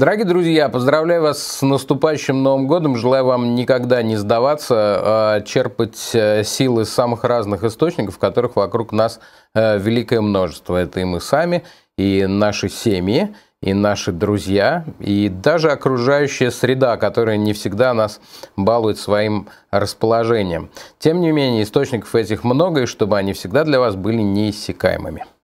Дорогие друзья, поздравляю вас с наступающим Новым годом. Желаю вам никогда не сдаваться, а черпать э, силы из самых разных источников, которых вокруг нас э, великое множество. Это и мы сами, и наши семьи, и наши друзья, и даже окружающая среда, которая не всегда нас балует своим расположением. Тем не менее, источников этих много, и чтобы они всегда для вас были неиссякаемыми.